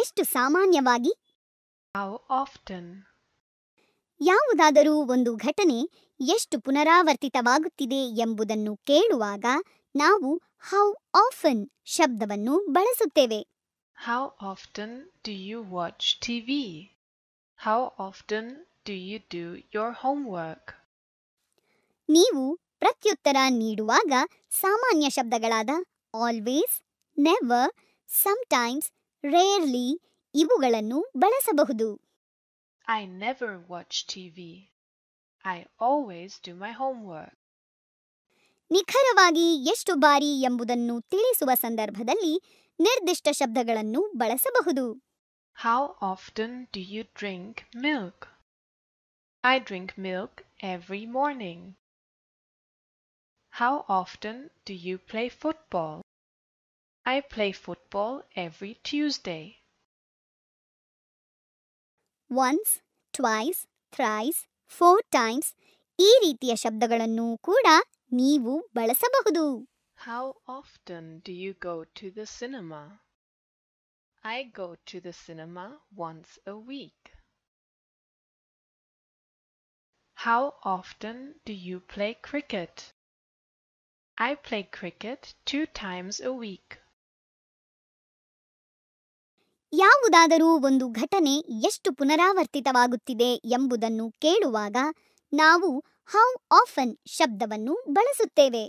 ಎಷ್ಟು ಸಾಮಾನ್ಯವಾಗಿ ಯಾವುದಾದರೂ ಒಂದು ಘಟನೆ ಎಷ್ಟು ಪುನರಾವರ್ತಿತವಾಗುತ್ತಿದೆ ಎಂಬುದನ್ನು ಕೇಳುವಾಗ ನಾವು ಹೌ ಆಫನ್ ಶಬ್ದವನ್ನು ಬಳಸುತ್ತೇವೆ how often do you watch TV? How often do you do your homework? ನೀವು ಪ್ರತ್ಯುತ್ತರ ನೀಡುವಾಗ ಸಾಮಾನ್ಯ ಶಬ್ದಗಳಾದ ಆಲ್ವೇಸ್ ನೆವರ್ ಸಮ್ಟೈಮ್ಸ್ ರೇರ್ಲಿ ಇವುಗಳನ್ನು ಬಳಸಬಹುದು I never watch TV I always do my homework ನಿಖರವಾಗಿ ಎಷ್ಟು ಬಾರಿ ಎಂಬುದನ್ನು ತಿಳಿಸುವ ಸಂದರ್ಭದಲ್ಲಿ ನಿರ್ದಿಷ್ಟ ಶಬ್ದಗಳನ್ನು ಬಳಸಬಹುದು how often do you drink milk I drink milk every morning how often do you play football I play football every Tuesday. Once twice thrice four times ಈ ರೀತಿಯ ಶಬ್ದಗಳನ್ನು ಕೂಡ ನೀವು ಬಳಸಬಹುದು How often do you go to the cinema? I go to the cinema once a week. How often do you play cricket? I play cricket two times a week. ಯಾವುದಾದರೂ ಒಂದು ಘಟನೆ ಎಷ್ಟು ಪುನರಾವರ್ತಿತವಾಗುತ್ತಿದೆ ಎಂಬುದನ್ನು ಕೇಳುವಾಗ ನಾವು ಹೌ ಆಫನ್ ಶಬ್ದವನ್ನು ಬಳಸುತ್ತೇವೆ